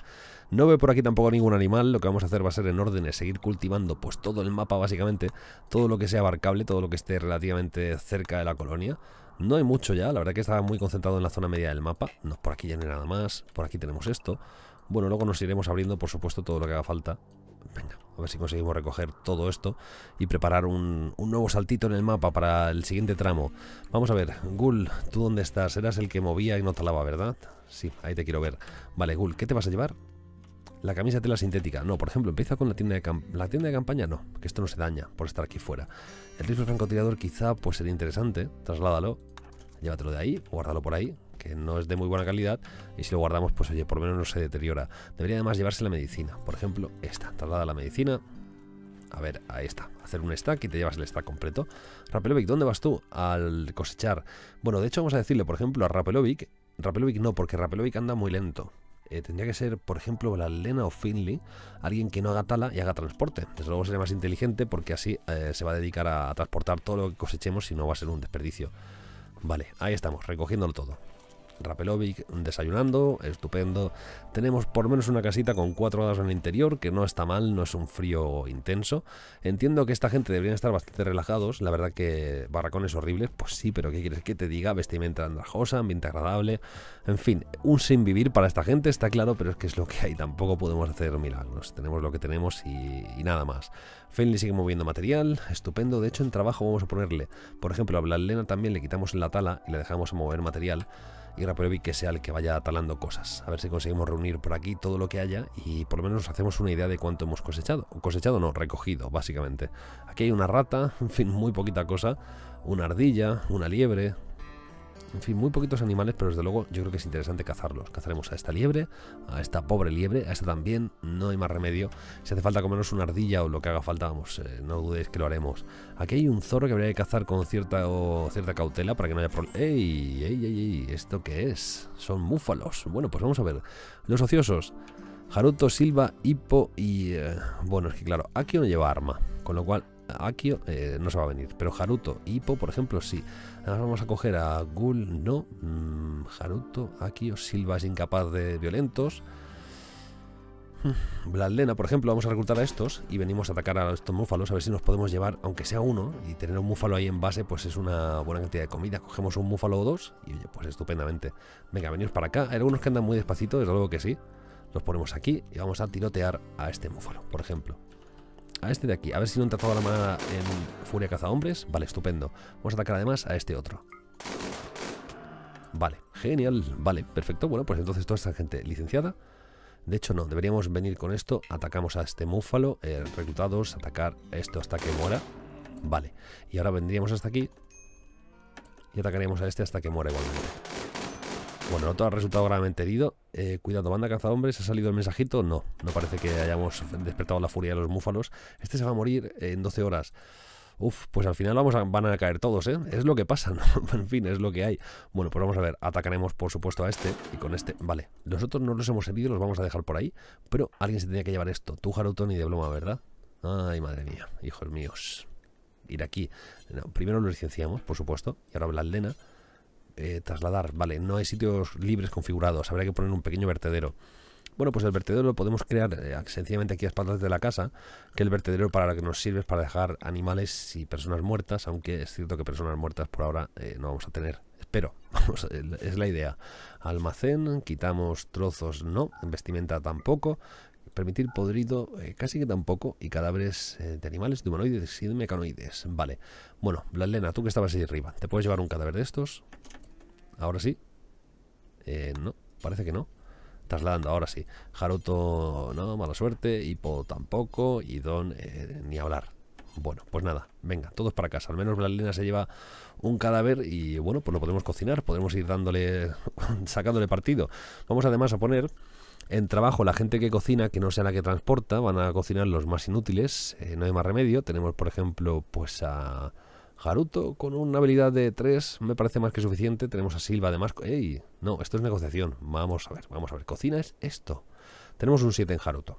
No veo por aquí tampoco ningún animal. Lo que vamos a hacer va a ser en órdenes, seguir cultivando pues todo el mapa básicamente, todo lo que sea abarcable, todo lo que esté relativamente cerca de la colonia. No hay mucho ya, la verdad que estaba muy concentrado en la zona media del mapa. No, por aquí ya no hay nada más, por aquí tenemos esto. Bueno, luego nos iremos abriendo, por supuesto, todo lo que haga falta venga, a ver si conseguimos recoger todo esto y preparar un, nuevo saltito en el mapa para el siguiente tramo. Vamos a ver, Gul, ¿tú dónde estás? Eras el que movía y no talaba, ¿verdad? Sí, ahí te quiero ver. Vale, Gul, ¿qué te vas a llevar? La camisa de tela sintética. No, por ejemplo, empieza con la tienda de, la tienda de campaña. No, que esto no se daña por estar aquí fuera. El rifle francotirador quizá pues sería interesante. Trasládalo. Llévatelo de ahí, guárdalo por ahí que no es de muy buena calidad, y si lo guardamos, pues oye, por lo menos no se deteriora. Debería además llevarse la medicina, por ejemplo, esta. Traslada la medicina. A ver, ahí está. Hacer un stack y te llevas el stack completo. Rapelovic, ¿dónde vas tú? Al cosechar. Bueno, de hecho, vamos a decirle, por ejemplo, a Rapelovic. Rapelovic no, porque Rapelovic anda muy lento. Eh, tendría que ser, por ejemplo, la Lena o Finley, alguien que no haga tala y haga transporte. Desde luego sería más inteligente porque así eh, se va a dedicar a transportar todo lo que cosechemos y no va a ser un desperdicio. Vale, ahí estamos, recogiéndolo todo. Rapelovic desayunando, estupendo. Tenemos por menos una casita con cuatro grados en el interior, que no está mal, no es un frío intenso. Entiendo que esta gente debería estar bastante relajados, la verdad que barracones horribles, pues sí, pero ¿qué quieres que te diga? Vestimenta andrajosa, ambiente agradable, en fin, un sin vivir para esta gente, está claro, pero es que es lo que hay, tampoco podemos hacer milagros, tenemos lo que tenemos y, nada más. Finley sigue moviendo material, estupendo, de hecho en trabajo vamos a ponerle, por ejemplo, a Blalena también le quitamos la tala y le dejamos mover material y Raperovi que sea el que vaya talando cosas. A ver si conseguimos reunir por aquí todo lo que haya y por lo menos nos hacemos una idea de cuánto hemos cosechado. Cosechado no, recogido, básicamente. Aquí hay una rata, en fin, muy poquita cosa, una ardilla, una liebre, en fin, muy poquitos animales, pero desde luego yo creo que es interesante cazarlos. Cazaremos a esta liebre, a esta pobre liebre, a esta también, no hay más remedio. Si hace falta comernos una ardilla o lo que haga falta, vamos, eh, no dudéis que lo haremos. Aquí hay un zorro que habría que cazar con cierta, o, cierta cautela para que no haya problemas ey, ey, ey! esto qué es? Son múfalos. Bueno, pues vamos a ver. Los ociosos. Haruto, Silva, Hippo y... Eh, bueno, es que claro, aquí no lleva arma, con lo cual Akio eh, no se va a venir, pero Haruto y Hippo, por ejemplo, sí. además vamos a coger a Gul, no. Mm, Haruto, Akio, Silva es incapaz de violentos. Bladlena, hmm, por ejemplo, vamos a reclutar a estos y venimos a atacar a estos múfalos a ver si nos podemos llevar, aunque sea uno, y tener un múfalo ahí en base, pues es una buena cantidad de comida. Cogemos un múfalo o dos y oye, pues estupendamente. Venga, venimos para acá. Hay algunos que andan muy despacito, desde luego que sí. Los ponemos aquí y vamos a tirotear a este múfalo, por ejemplo a este de aquí. A ver si no han tratado la manada en furia caza hombres, Vale, estupendo. Vamos a atacar además a este otro. Vale, genial. Vale, perfecto. Bueno, pues entonces toda esta gente licenciada. De hecho, no, deberíamos venir con esto. Atacamos a este múfalo, eh, reclutados, atacar esto hasta que muera. Vale, y ahora vendríamos hasta aquí y atacaríamos a este hasta que muera igualmente. Bueno, el ha resultado gravemente herido. Eh, cuidado, banda cazahombres, ¿ha salido el mensajito? No, no parece que hayamos despertado la furia de los múfalos. Este se va a morir en 12 horas. Uf, pues al final vamos van a caer todos, ¿eh? Es lo que pasa, ¿no? en fin, es lo que hay. Bueno, pues vamos a ver, atacaremos por supuesto a este y con este. Vale, nosotros no los hemos herido, los vamos a dejar por ahí, pero alguien se tenía que llevar esto. Tú, Harutón y de Bloma, ¿verdad? Ay, madre mía, hijos míos. Ir aquí. primero lo licenciamos, por supuesto, y ahora aldena. Eh, trasladar, vale, no hay sitios libres configurados, habría que poner un pequeño vertedero. Bueno, pues el vertedero lo podemos crear eh, sencillamente aquí a espaldas de la casa, que el vertedero para lo que nos sirve es para dejar animales y personas muertas, aunque es cierto que personas muertas por ahora eh, no vamos a tener. Espero, vamos, es la idea. Almacén, quitamos trozos, no, vestimenta tampoco, permitir podrido casi que tampoco y cadáveres de animales, de humanoides y de mecanoides. Vale. Bueno, Blalena, tú que estabas ahí arriba, ¿te puedes llevar un cadáver de estos? ahora sí. Eh, no, parece que no. Trasladando, ahora sí. Haruto, no, mala suerte. Hippo tampoco. Y Don, eh, ni hablar. Bueno, pues nada, venga, todos para casa. Al menos Blalina se lleva un cadáver y bueno, pues lo podemos cocinar, podemos ir dándole, sacándole partido. Vamos además a poner en trabajo la gente que cocina, que no sea la que transporta, van a cocinar los más inútiles, eh, no hay más remedio. Tenemos, por ejemplo, pues a... Haruto con una habilidad de 3 me parece más que suficiente. Tenemos a Silva además. ¡Ey! No, esto es negociación. Vamos a ver, vamos a ver. Cocina es esto. Tenemos un 7 en Haruto.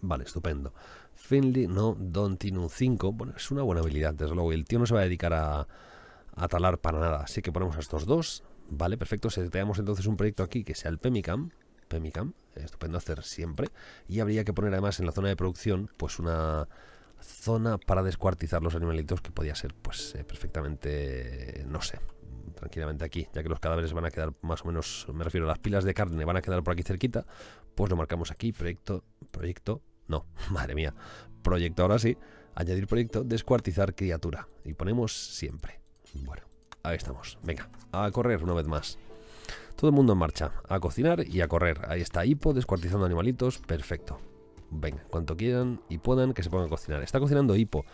Vale, estupendo. Finley, no, Don tiene un 5. Bueno, es una buena habilidad, desde luego. El tío no se va a dedicar a, a talar para nada. Así que ponemos a estos dos. Vale, perfecto. Seteamos entonces un proyecto aquí que sea el Pemicam. Pemicam, estupendo hacer siempre. Y habría que poner además en la zona de producción, pues una zona para descuartizar los animalitos que podía ser pues eh, perfectamente, no sé, tranquilamente aquí, ya que los cadáveres van a quedar más o menos, me refiero a las pilas de carne, van a quedar por aquí cerquita, pues lo marcamos aquí, proyecto, proyecto, no, madre mía, proyecto ahora sí, añadir proyecto, descuartizar criatura, y ponemos siempre. Bueno, ahí estamos, venga, a correr una vez más. Todo el mundo en marcha, a cocinar y a correr, ahí está Hipo descuartizando animalitos, perfecto venga, cuanto quieran y puedan que se pongan a cocinar. Está cocinando Hipo.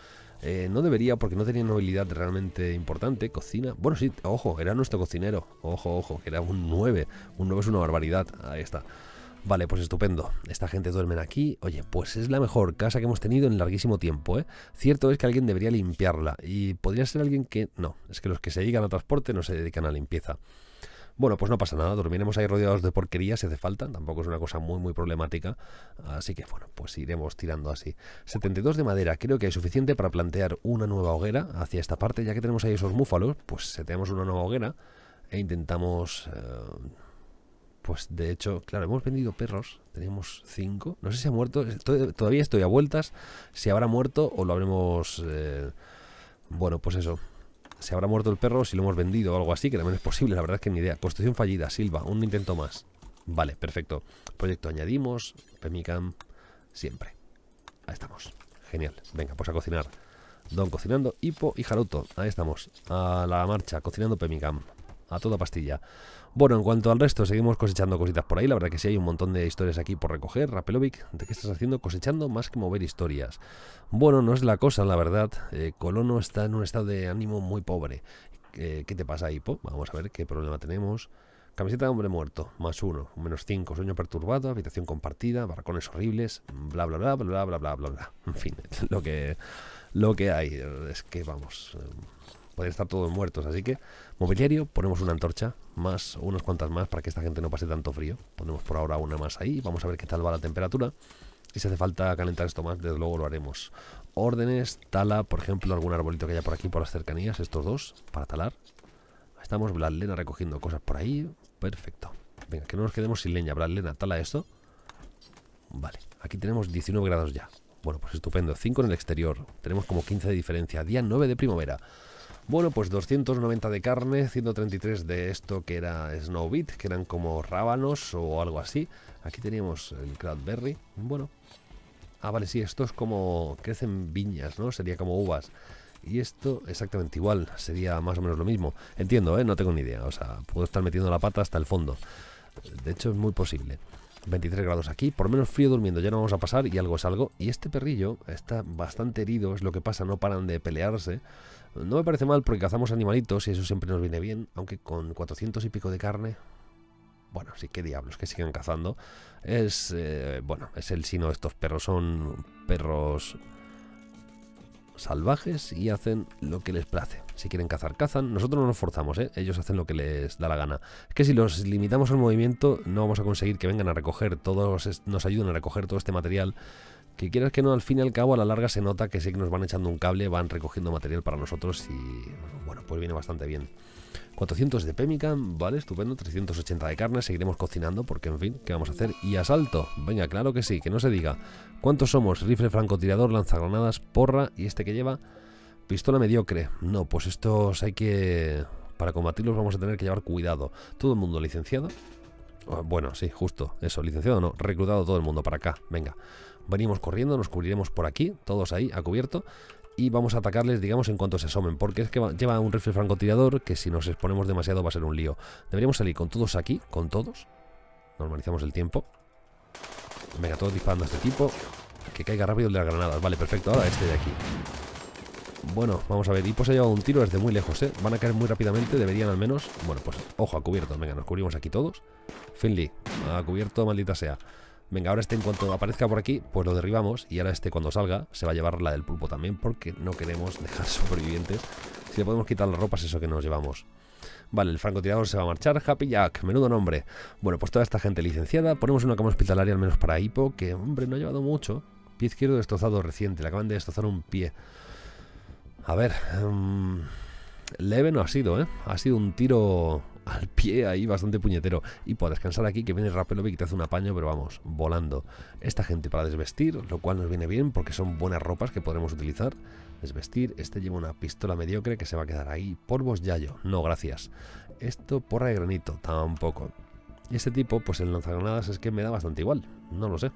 Eh, no debería porque no tenía una habilidad realmente importante. Cocina. Bueno, sí, ojo, era nuestro cocinero. Ojo, ojo, que era un 9. Un 9 es una barbaridad. Ahí está. Vale, pues estupendo. Esta gente duermen aquí. Oye, pues es la mejor casa que hemos tenido en larguísimo tiempo, ¿eh? Cierto es que alguien debería limpiarla. Y podría ser alguien que... No, es que los que se dedican a transporte no se dedican a limpieza. Bueno, pues no pasa nada, dormiremos ahí rodeados de porquería si hace falta, tampoco es una cosa muy, muy problemática. Así que bueno, pues iremos tirando así. 72 de madera, creo que es suficiente para plantear una nueva hoguera hacia esta parte, ya que tenemos ahí esos múfalos, pues tenemos una nueva hoguera e intentamos... Eh, pues de hecho, claro, hemos vendido perros, Tenemos cinco, no sé si ha muerto, todavía estoy a vueltas, si habrá muerto o lo habremos... Eh, bueno, pues eso, se habrá muerto el perro si lo hemos vendido o algo así, que también es posible, la verdad es que ni idea. Construcción fallida, Silva, un intento más. Vale, perfecto. Proyecto añadimos, Pemicam, siempre. Ahí estamos. Genial. Venga, pues a cocinar. Don cocinando, Hipo y Jaruto. Ahí estamos. A la marcha, cocinando Pemicam a toda pastilla. Bueno, en cuanto al resto, seguimos cosechando cositas por ahí. La verdad que sí hay un montón de historias aquí por recoger. Rapelovic, ¿de qué estás haciendo? Cosechando más que mover historias. Bueno, no es la cosa, la verdad. Eh, Colono está en un estado de ánimo muy pobre. Eh, ¿Qué te pasa, Hipo? Vamos a ver qué problema tenemos. Camiseta de hombre muerto, más uno, menos cinco, sueño perturbado, habitación compartida, barracones horribles, bla bla bla bla bla bla bla bla. En fin, lo que, lo que hay es que vamos. Eh, podrían estar todos muertos. Así que, mobiliario, ponemos una antorcha, más, unas cuantas más, para que esta gente no pase tanto frío. Ponemos por ahora una más ahí, vamos a ver qué tal va la temperatura. Y si hace falta calentar esto más, desde luego lo haremos. Órdenes, tala, por ejemplo, algún arbolito que haya por aquí, por las cercanías, estos dos, para talar. estamos, Bladlena recogiendo cosas por ahí. Perfecto. Venga, que no nos quedemos sin leña. Bladlena, tala esto. Vale, aquí tenemos 19 grados ya. Bueno, pues estupendo. 5 en el exterior. Tenemos como 15 de diferencia. Día 9 de primavera. Bueno, pues 290 de carne, 133 de esto que era snowbit, que eran como rábanos o algo así. Aquí teníamos el cranberry. Bueno. Ah, vale, sí, esto es como... crecen viñas, ¿no? Sería como uvas. Y esto exactamente igual, sería más o menos lo mismo. Entiendo, ¿eh? No tengo ni idea. O sea, puedo estar metiendo la pata hasta el fondo. De hecho, es muy posible. 23 grados aquí, por menos frío durmiendo, ya no vamos a pasar y algo es algo. Y este perrillo está bastante herido, es lo que pasa, no paran de pelearse. No me parece mal porque cazamos animalitos y eso siempre nos viene bien, aunque con 400 y pico de carne... Bueno, sí, qué diablos, que sigan cazando. Es, eh, bueno, es el sino de estos perros. Son perros salvajes y hacen lo que les place. Si quieren cazar, cazan. Nosotros no nos forzamos, ¿eh? ellos hacen lo que les da la gana. Es que si los limitamos al movimiento, no vamos a conseguir que vengan a recoger todos, nos ayuden a recoger todo este material que quieras que no, al fin y al cabo, a la larga se nota que sí que nos van echando un cable, van recogiendo material para nosotros y, bueno, pues viene bastante bien. 400 de Pemmican, vale, estupendo, 380 de carne, seguiremos cocinando porque, en fin, ¿qué vamos a hacer? Y asalto, venga, claro que sí, que no se diga. ¿Cuántos somos? Rifle francotirador, lanzagranadas, porra y este que lleva pistola mediocre. No, pues estos hay que... Para combatirlos vamos a tener que llevar cuidado. Todo el mundo licenciado. Ah, bueno, sí, justo, eso, licenciado no, reclutado todo el mundo para acá, venga venimos corriendo, nos cubriremos por aquí, todos ahí, a cubierto, y vamos a atacarles, digamos, en cuanto se asomen, porque es que lleva un rifle francotirador que si nos exponemos demasiado va a ser un lío. Deberíamos salir con todos aquí, con todos. Normalizamos el tiempo. Venga, todos disparando a este tipo. Que caiga rápido el de las granadas. Vale, perfecto. Ahora este de aquí. Bueno, vamos a ver. Y pues ha llevado un tiro desde muy lejos, ¿eh? Van a caer muy rápidamente, deberían al menos... Bueno, pues ojo, a cubierto. Venga, nos cubrimos aquí todos. Finley, a cubierto, maldita sea. Venga, ahora este en cuanto aparezca por aquí, pues lo derribamos. Y ahora este cuando salga se va a llevar la del pulpo también porque no queremos dejar supervivientes. Si le podemos quitar las ropas, eso que nos llevamos. Vale, el francotirador se va a marchar. Happy Jack, menudo nombre. Bueno, pues toda esta gente licenciada. Ponemos una cama hospitalaria al menos para Hippo, que, hombre, no ha llevado mucho. Pie izquierdo destrozado reciente. Le acaban de destrozar un pie. A ver... Em, leve no ha sido, ¿eh? Ha sido un tiro al pie ahí bastante puñetero. Y puedo descansar aquí, que viene y te hace un apaño, pero vamos, volando. Esta gente para desvestir, lo cual nos viene bien porque son buenas ropas que podremos utilizar. Desvestir, este lleva una pistola mediocre que se va a quedar ahí. Polvos Yayo, no gracias. Esto, porra de granito, tampoco. Y este tipo, pues el lanzagranadas es que me da bastante igual, no lo sé.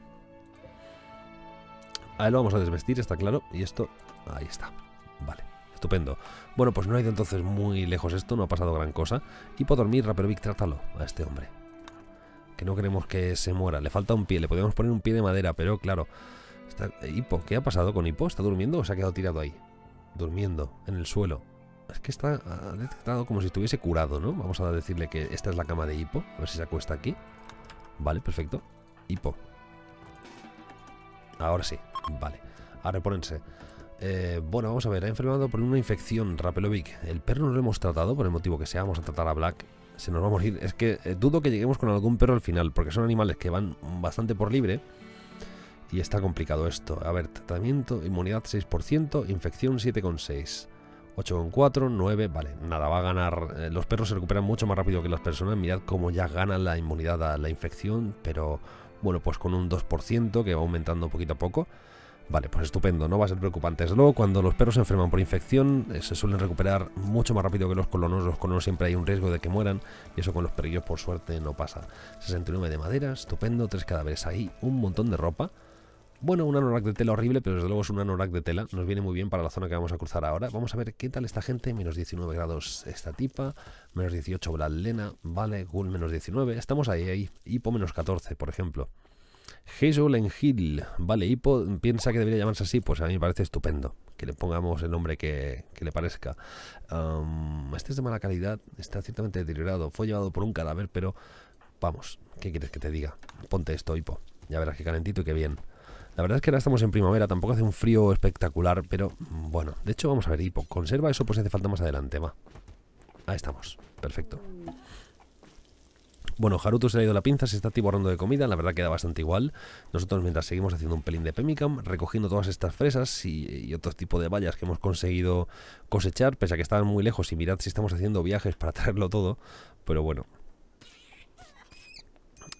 ahí lo vamos a desvestir, está claro, y esto, ahí está. Vale. Estupendo. Bueno, pues no ha ido entonces muy lejos esto, no ha pasado gran cosa. Hipo dormir, Rapper Vic, trátalo a este hombre. Que no queremos que se muera. Le falta un pie, le podríamos poner un pie de madera, pero claro. Eh, Hipo, ¿qué ha pasado con Hipo? ¿Está durmiendo o se ha quedado tirado ahí? Durmiendo, en el suelo. Es que está detectado como si estuviese curado, ¿no? Vamos a decirle que esta es la cama de Hipo. A ver si se acuesta aquí. Vale, perfecto. Hipo. Ahora sí, vale. Ahora reponerse. Eh, bueno, vamos a ver, ha enfermado por una infección, Rapelovic. El perro no lo hemos tratado, por el motivo que sea, vamos a tratar a Black. Se nos va a morir. Es que eh, dudo que lleguemos con algún perro al final, porque son animales que van bastante por libre. Y está complicado esto. A ver, tratamiento, inmunidad 6%, infección 7,6%. 8,4, 9, vale, nada, va a ganar. Eh, los perros se recuperan mucho más rápido que las personas. Mirad cómo ya ganan la inmunidad a la infección, pero bueno, pues con un 2% que va aumentando poquito a poco. Vale, pues estupendo, no va a ser preocupante. Desde luego, cuando los perros se enferman por infección, eh, se suelen recuperar mucho más rápido que los colonos. Los colonos siempre hay un riesgo de que mueran, y eso con los perrillos, por suerte, no pasa. 69 de madera, estupendo, tres cadáveres ahí, un montón de ropa. Bueno, un anorak de tela horrible, pero desde luego es un anorak de tela. Nos viene muy bien para la zona que vamos a cruzar ahora. Vamos a ver qué tal esta gente. Menos 19 grados esta tipa. Menos 18 lena, Vale, Gul menos 19. Estamos ahí, ahí. Hipo menos 14, por ejemplo. Hazel Hill, vale, Hippo piensa que debería llamarse así, pues a mí me parece estupendo que le pongamos el nombre que, que le parezca. este es de mala calidad, está ciertamente deteriorado, fue llevado por un cadáver, pero vamos, ¿qué quieres que te diga? Ponte esto, Hippo, ya verás qué calentito y qué bien. La verdad es que ahora estamos en primavera, tampoco hace un frío espectacular, pero bueno, de hecho vamos a ver, Hippo, conserva eso pues hace falta más adelante, va. Ahí estamos, perfecto. Bueno, Haruto se ha ido la pinza, se está tiborrando de comida, la verdad queda bastante igual. Nosotros mientras seguimos haciendo un pelín de Pemicam, recogiendo todas estas fresas y, y, otro tipo de vallas que hemos conseguido cosechar, pese a que estaban muy lejos y mirad si estamos haciendo viajes para traerlo todo, pero bueno,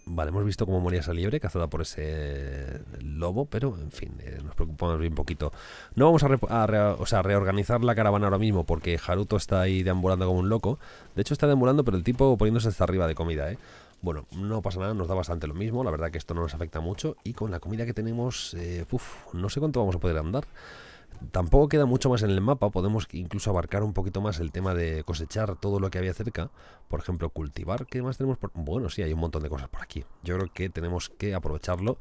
Vale, hemos visto cómo moría esa liebre cazada por ese lobo, pero en fin, eh, nos preocupamos bien poquito. No vamos a, sea, reorganizar la caravana ahora mismo porque Haruto está ahí deambulando como un loco. De hecho está deambulando, pero el tipo poniéndose hasta arriba de comida, ¿eh? Bueno, no pasa nada, nos da bastante lo mismo, la verdad que esto no nos afecta mucho y con la comida que tenemos, eh, no sé cuánto vamos a poder andar. Tampoco queda mucho más en el mapa, podemos incluso abarcar un poquito más el tema de cosechar todo lo que había cerca, por ejemplo, cultivar, ¿qué más tenemos? Por... Bueno, sí, hay un montón de cosas por aquí. Yo creo que tenemos que aprovecharlo.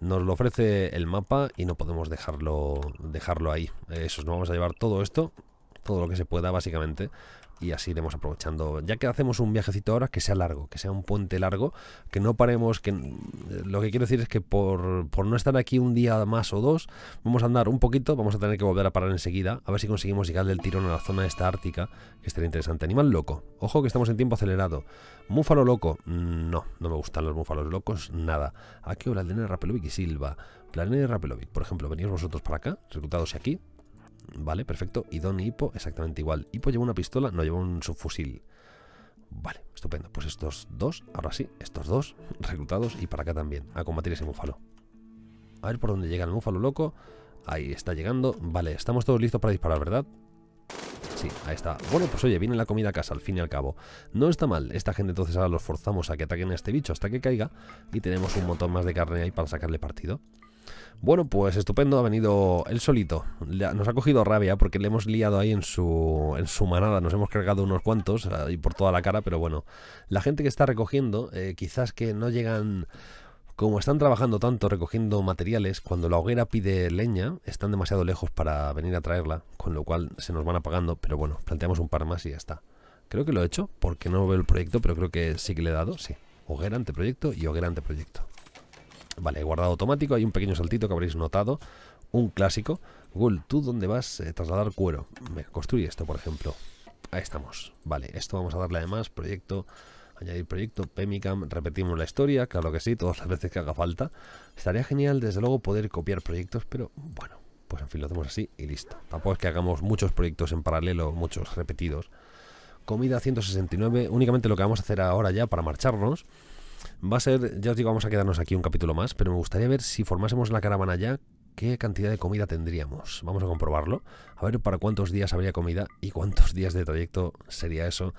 Nos lo ofrece el mapa y no podemos dejarlo, dejarlo ahí. Eso, nos vamos a llevar todo esto, todo lo que se pueda básicamente, y así iremos aprovechando. Ya que hacemos un viajecito ahora, que sea largo, que sea un puente largo, que no paremos, que mm, lo que quiero decir es que por, no estar aquí un día más o dos, vamos a andar un poquito, vamos a tener que volver a parar enseguida, a ver si conseguimos llegar del tirón a la zona esta ártica, que estaría interesante. Animal loco, ojo que estamos en tiempo acelerado. Múfalo loco, mm, no, no me gustan los múfalos locos, nada. Aquí hora de Rapelovic y Silva. de Rapelovic, por ejemplo, venís vosotros para acá, reclutados aquí, Vale, perfecto. Y Don y Hippo, exactamente igual. Hippo lleva una pistola, no lleva un subfusil. Vale, estupendo. Pues estos dos, ahora sí, estos dos, reclutados y para acá también, a combatir ese múfalo A ver por dónde llega el múfalo loco. Ahí está llegando. Vale, estamos todos listos para disparar, ¿verdad? Sí, ahí está. Bueno, pues oye, viene la comida a casa, al fin y al cabo. No está mal. Esta gente entonces ahora los forzamos a que ataquen a este bicho hasta que caiga y tenemos un montón más de carne ahí para sacarle partido. Bueno, pues estupendo, ha venido él solito. Nos ha cogido rabia porque le hemos liado ahí en su, en su manada, nos hemos cargado unos cuantos ahí por toda la cara, pero bueno, la gente que está recogiendo, eh, quizás que no llegan... Como están trabajando tanto recogiendo materiales, cuando la hoguera pide leña, están demasiado lejos para venir a traerla, con lo cual se nos van apagando, pero bueno, planteamos un par más y ya está. Creo que lo he hecho, porque no veo el proyecto, pero creo que sí que le he dado, sí. Hoguera anteproyecto y hoguera anteproyecto. Vale, guardado automático, hay un pequeño saltito que habréis notado, un clásico. Google, ¿tú dónde vas? a eh, trasladar cuero. Me construye esto, por ejemplo. Ahí estamos. Vale, esto vamos a darle además, proyecto, añadir proyecto, Pemicam, repetimos la historia, claro que sí, todas las veces que haga falta. Estaría genial, desde luego, poder copiar proyectos, pero bueno, pues en fin, lo hacemos así y listo. Tampoco es que hagamos muchos proyectos en paralelo, muchos repetidos. Comida 169, únicamente lo que vamos a hacer ahora ya para marcharnos Va a ser, ya os digo, vamos a quedarnos aquí un capítulo más, pero me gustaría ver si formásemos la caravana ya, qué cantidad de comida tendríamos. Vamos a comprobarlo, a ver para cuántos días habría comida y cuántos días de trayecto sería eso.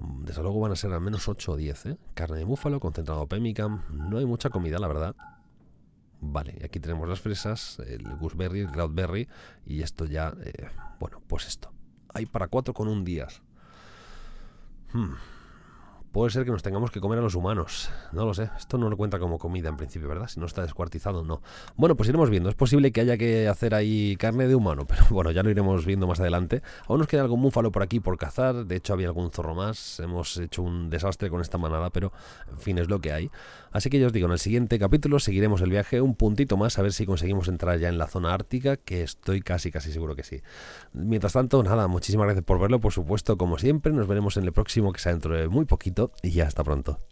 Mm, desde luego van a ser al menos 8 o 10, ¿eh? Carne de búfalo, concentrado pemmican, no hay mucha comida, la verdad. Vale, y aquí tenemos las fresas, el gooseberry, el cloudberry y esto ya, eh, bueno, pues esto. Hay para 4 con un días. Hmm. Puede ser que nos tengamos que comer a los humanos. No lo sé. Esto no lo cuenta como comida en principio, ¿verdad? Si no está descuartizado, no. Bueno, pues iremos viendo. Es posible que haya que hacer ahí carne de humano, pero bueno, ya lo iremos viendo más adelante. Aún nos queda algún múfalo por aquí por cazar. De hecho, había algún zorro más. Hemos hecho un desastre con esta manada, pero en fin, es lo que hay. Así que ya os digo, en el siguiente capítulo seguiremos el viaje un puntito más a ver si conseguimos entrar ya en la zona ártica, que estoy casi, casi seguro que sí. Mientras tanto, nada, muchísimas gracias por verlo, por supuesto, como siempre. Nos veremos en el próximo, que sea dentro de muy poquito y ya hasta pronto.